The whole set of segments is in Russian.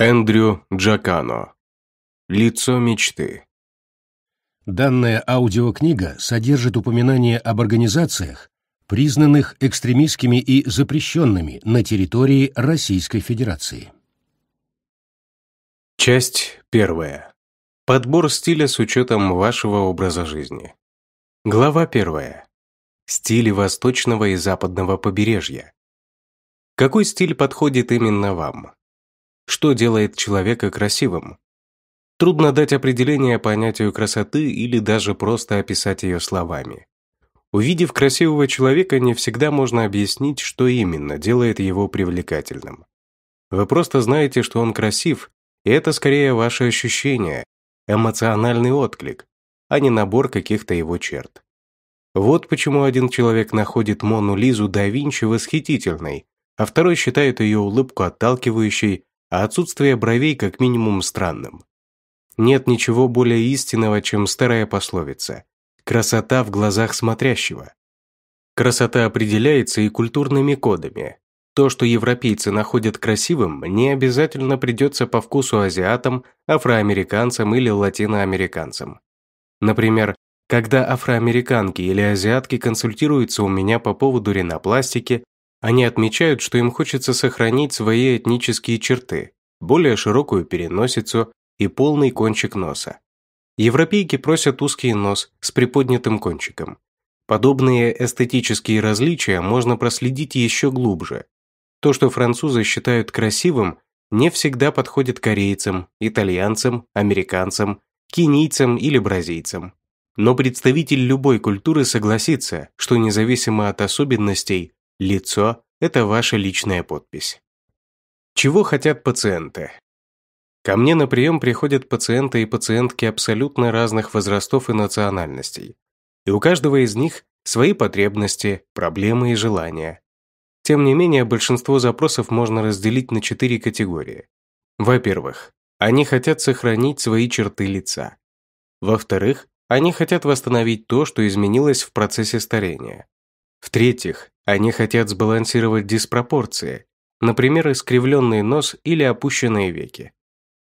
Эндрю Джакано. Лицо мечты. Данная аудиокнига содержит упоминания об организациях, признанных экстремистскими и запрещенными на территории Российской Федерации. Часть первая. Подбор стиля с учетом вашего образа жизни. Глава первая. Стили восточного и западного побережья. Какой стиль подходит именно вам? Что делает человека красивым? Трудно дать определение понятию красоты или даже просто описать ее словами. Увидев красивого человека, не всегда можно объяснить, что именно делает его привлекательным. Вы просто знаете, что он красив, и это скорее ваше ощущение, эмоциональный отклик, а не набор каких-то его черт. Вот почему один человек находит Мону Лизу да Винчи восхитительной, а второй считает ее улыбку отталкивающей, а отсутствие бровей как минимум странным. Нет ничего более истинного, чем старая пословица «красота в глазах смотрящего». Красота определяется и культурными кодами. То, что европейцы находят красивым, не обязательно придется по вкусу азиатам, афроамериканцам или латиноамериканцам. Например, когда афроамериканки или азиатки консультируются у меня по поводу ринопластики, они отмечают, что им хочется сохранить свои этнические черты, более широкую переносицу и полный кончик носа. Европейки просят узкий нос с приподнятым кончиком. Подобные эстетические различия можно проследить еще глубже. То, что французы считают красивым, не всегда подходит корейцам, итальянцам, американцам, кенийцам или бразильцам. Но представитель любой культуры согласится, что независимо от особенностей, Лицо – это ваша личная подпись. Чего хотят пациенты? Ко мне на прием приходят пациенты и пациентки абсолютно разных возрастов и национальностей. И у каждого из них свои потребности, проблемы и желания. Тем не менее, большинство запросов можно разделить на четыре категории. Во-первых, они хотят сохранить свои черты лица. Во-вторых, они хотят восстановить то, что изменилось в процессе старения. В-третьих, они хотят сбалансировать диспропорции, например, искривленный нос или опущенные веки.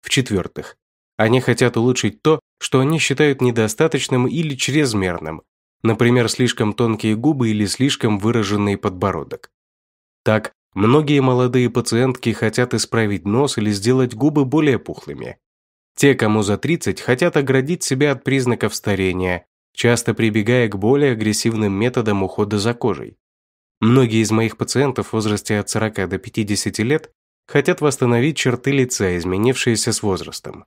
В-четвертых, они хотят улучшить то, что они считают недостаточным или чрезмерным, например, слишком тонкие губы или слишком выраженный подбородок. Так, многие молодые пациентки хотят исправить нос или сделать губы более пухлыми. Те, кому за 30, хотят оградить себя от признаков старения, часто прибегая к более агрессивным методам ухода за кожей. Многие из моих пациентов в возрасте от 40 до 50 лет хотят восстановить черты лица, изменившиеся с возрастом.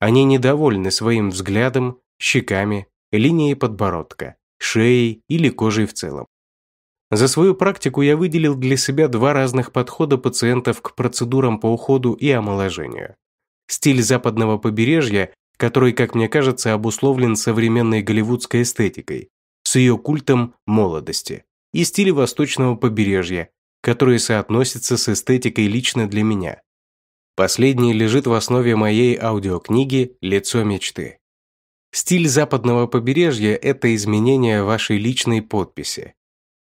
Они недовольны своим взглядом, щеками, линией подбородка, шеей или кожей в целом. За свою практику я выделил для себя два разных подхода пациентов к процедурам по уходу и омоложению. Стиль западного побережья, который, как мне кажется, обусловлен современной голливудской эстетикой, с ее культом молодости и стиле восточного побережья, которые соотносятся с эстетикой лично для меня. Последний лежит в основе моей аудиокниги «Лицо мечты». Стиль западного побережья – это изменение вашей личной подписи.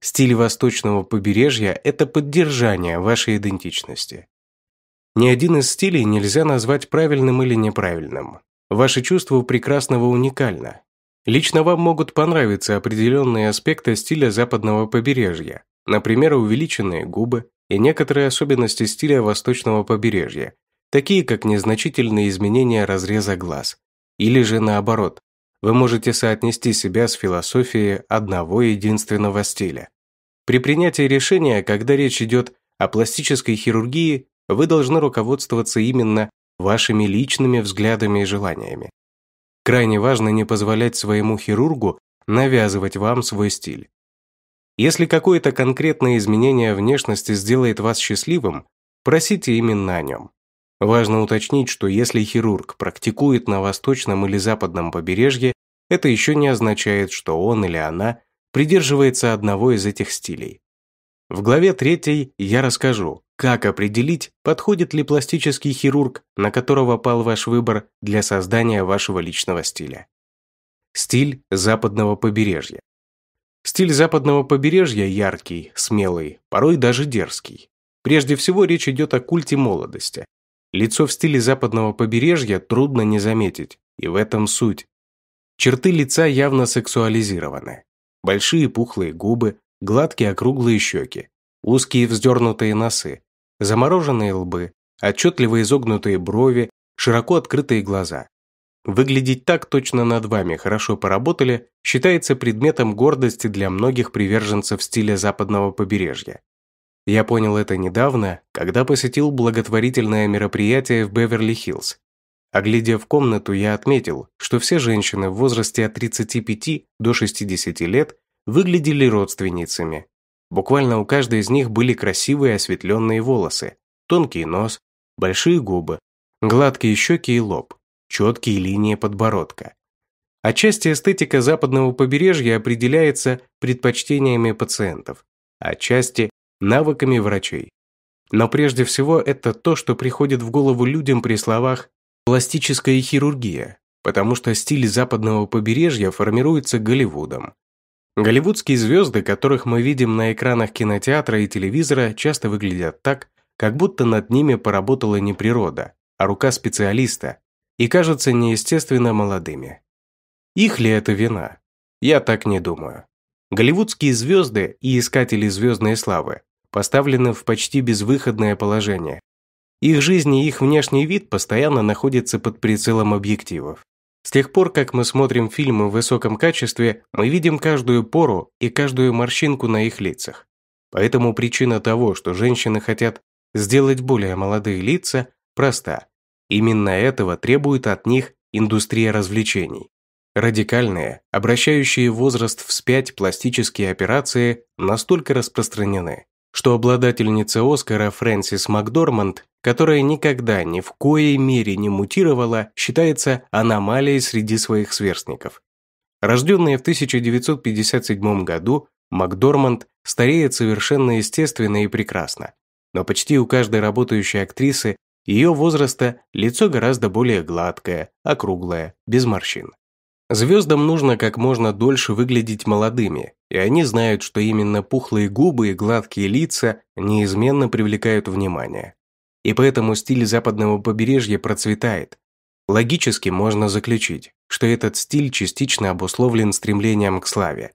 Стиль восточного побережья – это поддержание вашей идентичности. Ни один из стилей нельзя назвать правильным или неправильным. Ваше чувство прекрасного уникально, Лично вам могут понравиться определенные аспекты стиля западного побережья, например, увеличенные губы и некоторые особенности стиля восточного побережья, такие как незначительные изменения разреза глаз. Или же наоборот, вы можете соотнести себя с философией одного единственного стиля. При принятии решения, когда речь идет о пластической хирургии, вы должны руководствоваться именно вашими личными взглядами и желаниями, Крайне важно не позволять своему хирургу навязывать вам свой стиль. Если какое-то конкретное изменение внешности сделает вас счастливым, просите именно о нем. Важно уточнить, что если хирург практикует на восточном или западном побережье, это еще не означает, что он или она придерживается одного из этих стилей. В главе 3 я расскажу, как определить, подходит ли пластический хирург, на которого пал ваш выбор для создания вашего личного стиля? Стиль западного побережья. Стиль западного побережья яркий, смелый, порой даже дерзкий. Прежде всего речь идет о культе молодости. Лицо в стиле западного побережья трудно не заметить, и в этом суть. Черты лица явно сексуализированы. Большие пухлые губы, гладкие округлые щеки, узкие вздернутые носы, Замороженные лбы, отчетливо изогнутые брови, широко открытые глаза. Выглядеть так точно над вами хорошо поработали считается предметом гордости для многих приверженцев стиля западного побережья. Я понял это недавно, когда посетил благотворительное мероприятие в Беверли-Хиллз. Оглядев комнату, я отметил, что все женщины в возрасте от 35 до 60 лет выглядели родственницами, Буквально у каждой из них были красивые осветленные волосы, тонкий нос, большие губы, гладкие щеки и лоб, четкие линии подбородка. Отчасти эстетика западного побережья определяется предпочтениями пациентов, отчасти навыками врачей. Но прежде всего это то, что приходит в голову людям при словах «пластическая хирургия», потому что стиль западного побережья формируется Голливудом, Голливудские звезды, которых мы видим на экранах кинотеатра и телевизора, часто выглядят так, как будто над ними поработала не природа, а рука специалиста, и кажутся неестественно молодыми. Их ли это вина? Я так не думаю. Голливудские звезды и искатели звездной славы поставлены в почти безвыходное положение. Их жизнь и их внешний вид постоянно находятся под прицелом объективов. С тех пор, как мы смотрим фильмы в высоком качестве, мы видим каждую пору и каждую морщинку на их лицах. Поэтому причина того, что женщины хотят сделать более молодые лица, проста. Именно этого требует от них индустрия развлечений. Радикальные, обращающие возраст вспять пластические операции настолько распространены, что обладательница Оскара Фрэнсис Макдорманд, которая никогда ни в коей мере не мутировала, считается аномалией среди своих сверстников. Рожденная в 1957 году, Макдорманд стареет совершенно естественно и прекрасно. Но почти у каждой работающей актрисы ее возраста лицо гораздо более гладкое, округлое, без морщин. Звездам нужно как можно дольше выглядеть молодыми, и они знают, что именно пухлые губы и гладкие лица неизменно привлекают внимание. И поэтому стиль западного побережья процветает. Логически можно заключить, что этот стиль частично обусловлен стремлением к славе.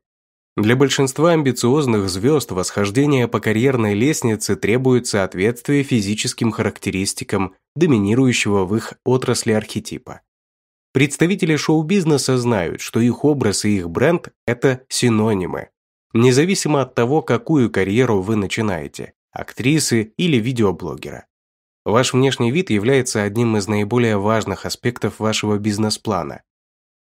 Для большинства амбициозных звезд восхождение по карьерной лестнице требует соответствия физическим характеристикам доминирующего в их отрасли архетипа. Представители шоу-бизнеса знают, что их образ и их бренд – это синонимы. Независимо от того, какую карьеру вы начинаете – актрисы или видеоблогера. Ваш внешний вид является одним из наиболее важных аспектов вашего бизнес-плана,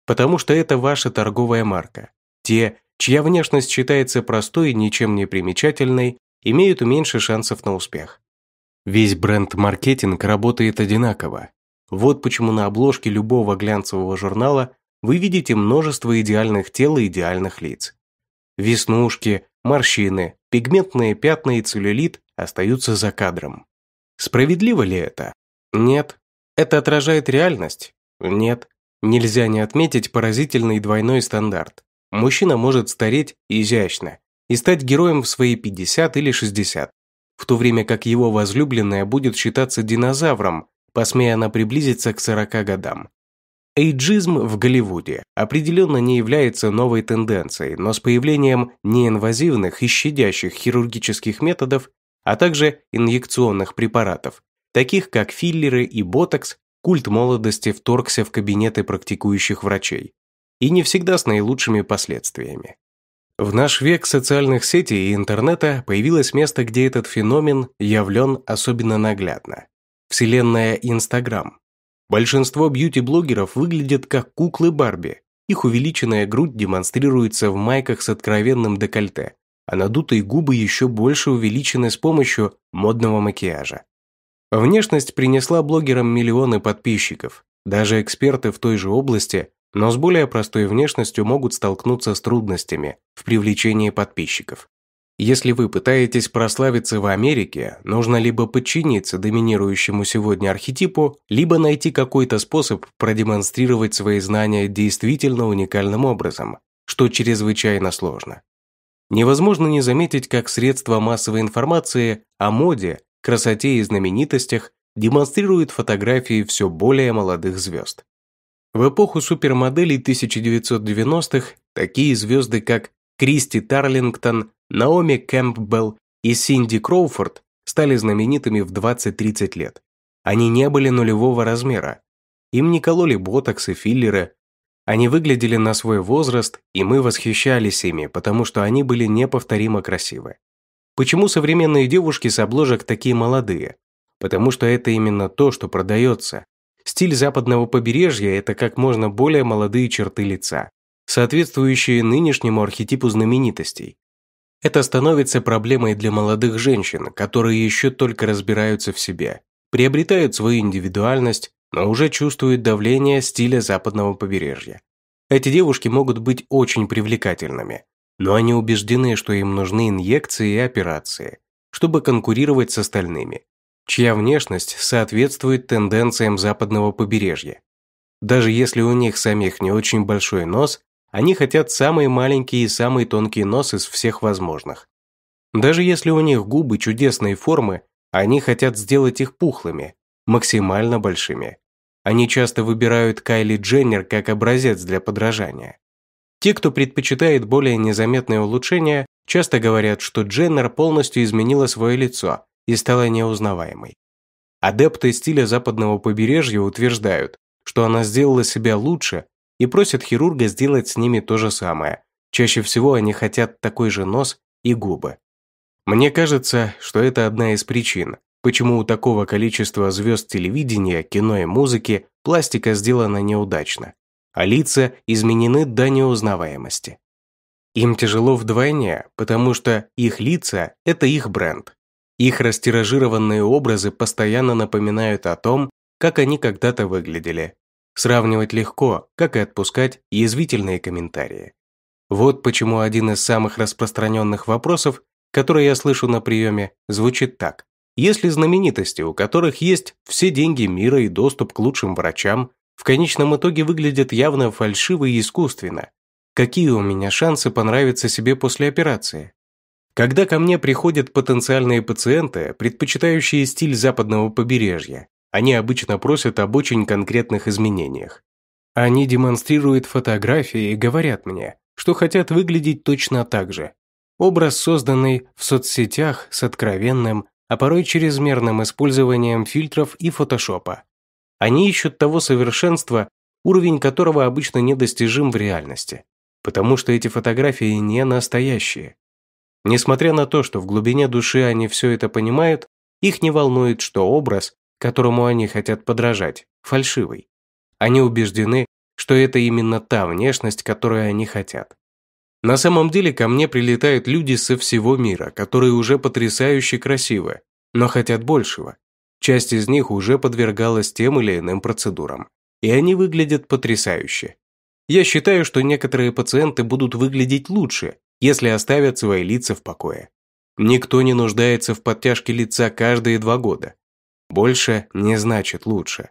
потому что это ваша торговая марка. Те, чья внешность считается простой и ничем не примечательной, имеют меньше шансов на успех. Весь бренд-маркетинг работает одинаково. Вот почему на обложке любого глянцевого журнала вы видите множество идеальных тел и идеальных лиц. Веснушки, морщины, пигментные пятна и целлюлит остаются за кадром. Справедливо ли это? Нет. Это отражает реальность? Нет. Нельзя не отметить поразительный двойной стандарт. Мужчина может стареть изящно и стать героем в свои 50 или 60, в то время как его возлюбленная будет считаться динозавром, посмея она приблизиться к 40 годам. Эйджизм в Голливуде определенно не является новой тенденцией, но с появлением неинвазивных и щадящих хирургических методов, а также инъекционных препаратов, таких как филлеры и ботокс, культ молодости вторгся в кабинеты практикующих врачей. И не всегда с наилучшими последствиями. В наш век социальных сетей и интернета появилось место, где этот феномен явлен особенно наглядно. Вселенная Инстаграм. Большинство бьюти-блогеров выглядят как куклы Барби. Их увеличенная грудь демонстрируется в майках с откровенным декольте, а надутые губы еще больше увеличены с помощью модного макияжа. Внешность принесла блогерам миллионы подписчиков. Даже эксперты в той же области, но с более простой внешностью могут столкнуться с трудностями в привлечении подписчиков. Если вы пытаетесь прославиться в Америке, нужно либо подчиниться доминирующему сегодня архетипу, либо найти какой-то способ продемонстрировать свои знания действительно уникальным образом, что чрезвычайно сложно. Невозможно не заметить, как средства массовой информации о моде, красоте и знаменитостях демонстрируют фотографии все более молодых звезд. В эпоху супермоделей 1990-х такие звезды, как Кристи Тарлингтон, Наоми Кэмпбелл и Синди Кроуфорд стали знаменитыми в 20-30 лет. Они не были нулевого размера. Им не кололи ботокс и филлеры. Они выглядели на свой возраст, и мы восхищались ими, потому что они были неповторимо красивы. Почему современные девушки с обложек такие молодые? Потому что это именно то, что продается. Стиль западного побережья – это как можно более молодые черты лица, соответствующие нынешнему архетипу знаменитостей. Это становится проблемой для молодых женщин, которые еще только разбираются в себе, приобретают свою индивидуальность, но уже чувствуют давление стиля западного побережья. Эти девушки могут быть очень привлекательными, но они убеждены, что им нужны инъекции и операции, чтобы конкурировать с остальными, чья внешность соответствует тенденциям западного побережья. Даже если у них самих не очень большой нос, они хотят самые маленькие и самые тонкие нос из всех возможных. Даже если у них губы чудесной формы, они хотят сделать их пухлыми, максимально большими. Они часто выбирают Кайли Дженнер как образец для подражания. Те, кто предпочитает более незаметное улучшение, часто говорят, что Дженнер полностью изменила свое лицо и стала неузнаваемой. Адепты стиля западного побережья утверждают, что она сделала себя лучше и просят хирурга сделать с ними то же самое. Чаще всего они хотят такой же нос и губы. Мне кажется, что это одна из причин, почему у такого количества звезд телевидения, кино и музыки пластика сделана неудачно, а лица изменены до неузнаваемости. Им тяжело вдвойне, потому что их лица – это их бренд. Их растиражированные образы постоянно напоминают о том, как они когда-то выглядели, Сравнивать легко, как и отпускать язвительные комментарии. Вот почему один из самых распространенных вопросов, который я слышу на приеме, звучит так. Если знаменитости, у которых есть все деньги мира и доступ к лучшим врачам, в конечном итоге выглядят явно фальшиво и искусственно, какие у меня шансы понравиться себе после операции? Когда ко мне приходят потенциальные пациенты, предпочитающие стиль западного побережья, они обычно просят об очень конкретных изменениях. Они демонстрируют фотографии и говорят мне, что хотят выглядеть точно так же. Образ, созданный в соцсетях с откровенным, а порой чрезмерным использованием фильтров и фотошопа. Они ищут того совершенства, уровень которого обычно недостижим в реальности, потому что эти фотографии не настоящие. Несмотря на то, что в глубине души они все это понимают, их не волнует, что образ которому они хотят подражать, фальшивый. Они убеждены, что это именно та внешность, которую они хотят. На самом деле ко мне прилетают люди со всего мира, которые уже потрясающе красивы, но хотят большего. Часть из них уже подвергалась тем или иным процедурам, и они выглядят потрясающе. Я считаю, что некоторые пациенты будут выглядеть лучше, если оставят свои лица в покое. Никто не нуждается в подтяжке лица каждые два года. Больше не значит лучше.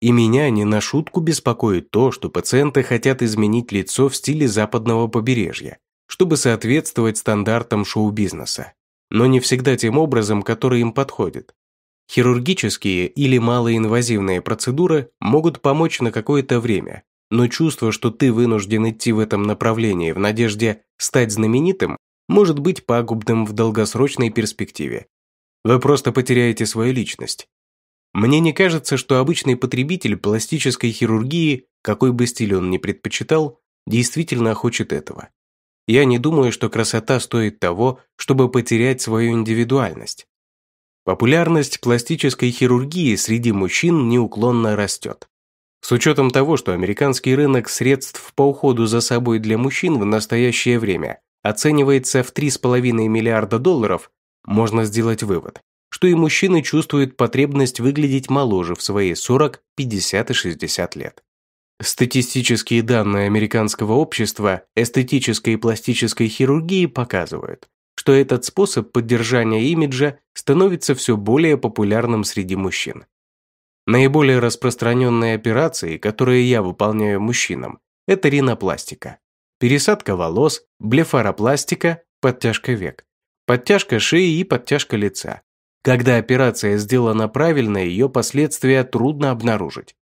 И меня не на шутку беспокоит то, что пациенты хотят изменить лицо в стиле западного побережья, чтобы соответствовать стандартам шоу-бизнеса, но не всегда тем образом, который им подходит. Хирургические или малоинвазивные процедуры могут помочь на какое-то время, но чувство, что ты вынужден идти в этом направлении в надежде стать знаменитым, может быть пагубным в долгосрочной перспективе. Вы просто потеряете свою личность. Мне не кажется, что обычный потребитель пластической хирургии, какой бы стиль он ни предпочитал, действительно хочет этого. Я не думаю, что красота стоит того, чтобы потерять свою индивидуальность. Популярность пластической хирургии среди мужчин неуклонно растет. С учетом того, что американский рынок средств по уходу за собой для мужчин в настоящее время оценивается в 3,5 миллиарда долларов, можно сделать вывод, что и мужчины чувствуют потребность выглядеть моложе в свои 40, 50 и 60 лет. Статистические данные американского общества эстетической и пластической хирургии показывают, что этот способ поддержания имиджа становится все более популярным среди мужчин. Наиболее распространенные операции, которые я выполняю мужчинам, это ринопластика, пересадка волос, блефаропластика, подтяжка век, Подтяжка шеи и подтяжка лица. Когда операция сделана правильно, ее последствия трудно обнаружить.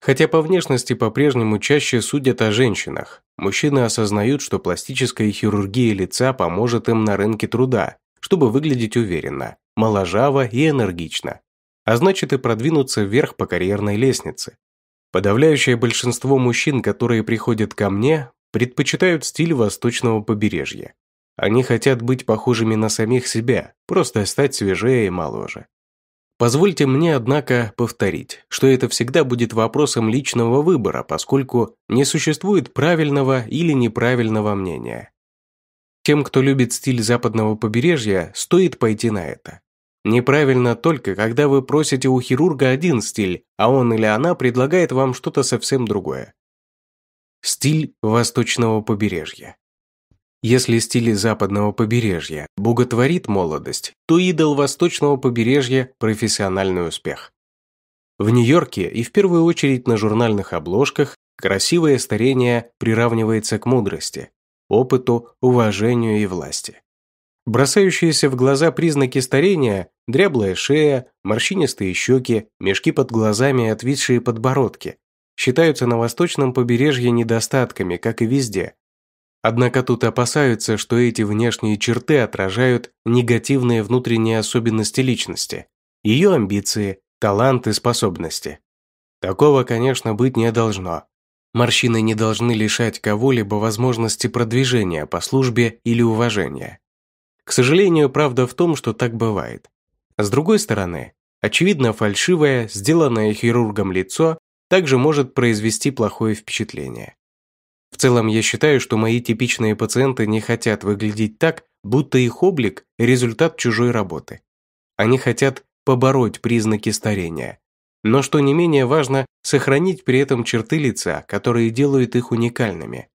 Хотя по внешности по-прежнему чаще судят о женщинах, мужчины осознают, что пластическая хирургия лица поможет им на рынке труда, чтобы выглядеть уверенно, моложаво и энергично, а значит и продвинуться вверх по карьерной лестнице. Подавляющее большинство мужчин, которые приходят ко мне, предпочитают стиль восточного побережья, они хотят быть похожими на самих себя, просто стать свежее и моложе. Позвольте мне, однако, повторить, что это всегда будет вопросом личного выбора, поскольку не существует правильного или неправильного мнения. Тем, кто любит стиль западного побережья, стоит пойти на это. Неправильно только, когда вы просите у хирурга один стиль, а он или она предлагает вам что-то совсем другое. Стиль восточного побережья. Если стиль западного побережья боготворит молодость, то идол восточного побережья – профессиональный успех. В Нью-Йорке и в первую очередь на журнальных обложках красивое старение приравнивается к мудрости, опыту, уважению и власти. Бросающиеся в глаза признаки старения – дряблая шея, морщинистые щеки, мешки под глазами и отвисшие подбородки – считаются на восточном побережье недостатками, как и везде, Однако тут опасаются, что эти внешние черты отражают негативные внутренние особенности личности, ее амбиции, таланты, способности. Такого, конечно, быть не должно. Морщины не должны лишать кого-либо возможности продвижения по службе или уважения. К сожалению, правда в том, что так бывает. С другой стороны, очевидно фальшивое, сделанное хирургом лицо также может произвести плохое впечатление. В целом, я считаю, что мои типичные пациенты не хотят выглядеть так, будто их облик – результат чужой работы. Они хотят побороть признаки старения. Но что не менее важно, сохранить при этом черты лица, которые делают их уникальными.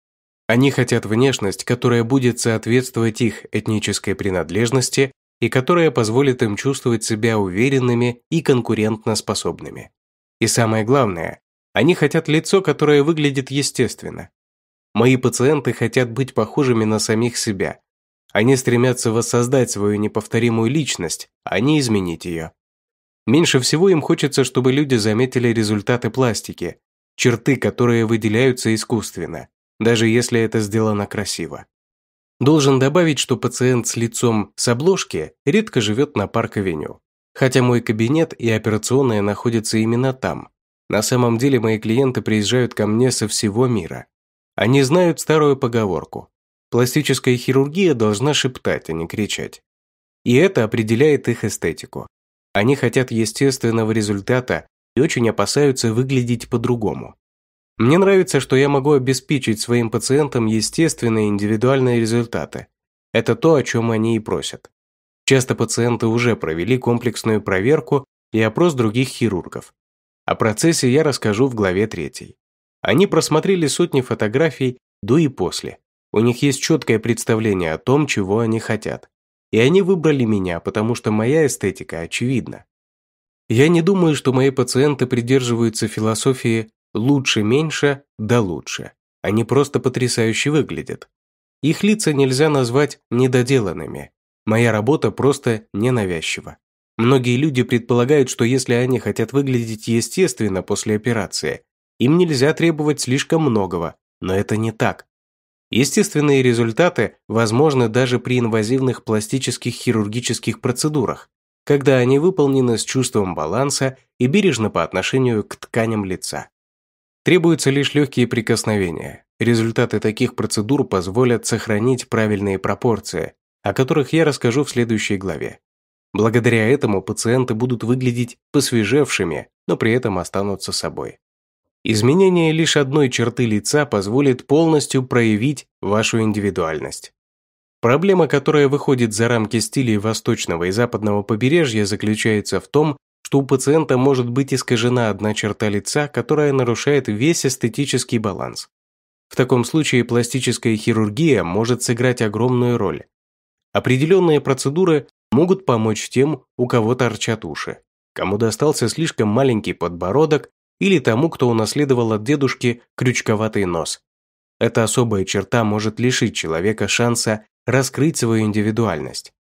Они хотят внешность, которая будет соответствовать их этнической принадлежности и которая позволит им чувствовать себя уверенными и конкурентноспособными. И самое главное, они хотят лицо, которое выглядит естественно, Мои пациенты хотят быть похожими на самих себя. Они стремятся воссоздать свою неповторимую личность, а не изменить ее. Меньше всего им хочется, чтобы люди заметили результаты пластики, черты, которые выделяются искусственно, даже если это сделано красиво. Должен добавить, что пациент с лицом с обложки редко живет на парк-авеню. Хотя мой кабинет и операционная находятся именно там. На самом деле мои клиенты приезжают ко мне со всего мира. Они знают старую поговорку. Пластическая хирургия должна шептать, а не кричать. И это определяет их эстетику. Они хотят естественного результата и очень опасаются выглядеть по-другому. Мне нравится, что я могу обеспечить своим пациентам естественные индивидуальные результаты. Это то, о чем они и просят. Часто пациенты уже провели комплексную проверку и опрос других хирургов. О процессе я расскажу в главе 3. Они просмотрели сотни фотографий до и после. У них есть четкое представление о том, чего они хотят. И они выбрали меня, потому что моя эстетика очевидна. Я не думаю, что мои пациенты придерживаются философии «лучше меньше, да лучше». Они просто потрясающе выглядят. Их лица нельзя назвать недоделанными. Моя работа просто ненавязчива. Многие люди предполагают, что если они хотят выглядеть естественно после операции, им нельзя требовать слишком многого, но это не так. Естественные результаты возможны даже при инвазивных пластических хирургических процедурах, когда они выполнены с чувством баланса и бережно по отношению к тканям лица. Требуются лишь легкие прикосновения. Результаты таких процедур позволят сохранить правильные пропорции, о которых я расскажу в следующей главе. Благодаря этому пациенты будут выглядеть посвежевшими, но при этом останутся собой. Изменение лишь одной черты лица позволит полностью проявить вашу индивидуальность. Проблема, которая выходит за рамки стилей восточного и западного побережья, заключается в том, что у пациента может быть искажена одна черта лица, которая нарушает весь эстетический баланс. В таком случае пластическая хирургия может сыграть огромную роль. Определенные процедуры могут помочь тем, у кого торчат уши, кому достался слишком маленький подбородок или тому, кто унаследовал от дедушки крючковатый нос. Эта особая черта может лишить человека шанса раскрыть свою индивидуальность.